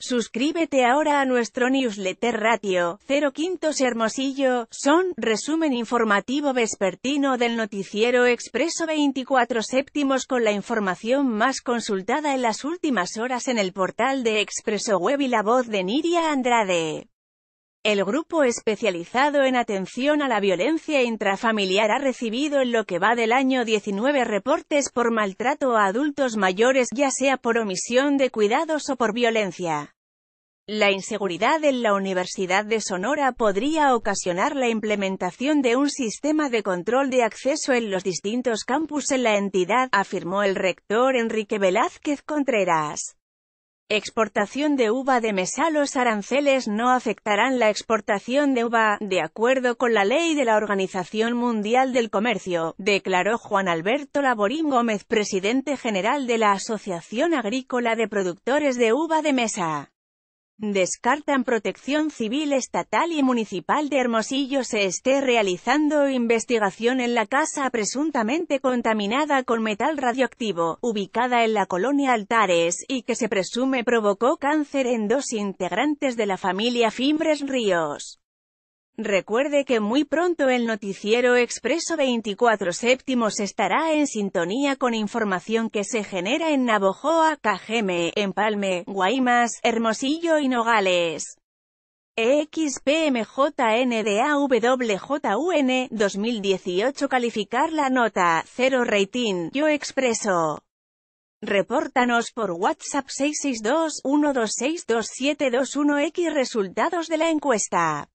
Suscríbete ahora a nuestro newsletter Ratio, 0 Quintos Hermosillo, son, resumen informativo vespertino del noticiero Expreso 24 séptimos con la información más consultada en las últimas horas en el portal de Expreso Web y la voz de Niria Andrade. El grupo especializado en atención a la violencia intrafamiliar ha recibido en lo que va del año 19 reportes por maltrato a adultos mayores ya sea por omisión de cuidados o por violencia. La inseguridad en la Universidad de Sonora podría ocasionar la implementación de un sistema de control de acceso en los distintos campus en la entidad, afirmó el rector Enrique Velázquez Contreras. Exportación de uva de mesa Los aranceles no afectarán la exportación de uva, de acuerdo con la ley de la Organización Mundial del Comercio, declaró Juan Alberto Laborín Gómez, presidente general de la Asociación Agrícola de Productores de Uva de Mesa. Descartan protección civil estatal y municipal de Hermosillo se esté realizando investigación en la casa presuntamente contaminada con metal radioactivo, ubicada en la colonia Altares, y que se presume provocó cáncer en dos integrantes de la familia Fimbres Ríos. Recuerde que muy pronto el noticiero Expreso 24 séptimos estará en sintonía con información que se genera en Navojoa, Cajeme, Empalme, Guaymas, Hermosillo y Nogales. EXPMJNDAWJUN 2018 calificar la nota 0 rating Yo Expreso. Repórtanos por WhatsApp 662 126 X resultados de la encuesta.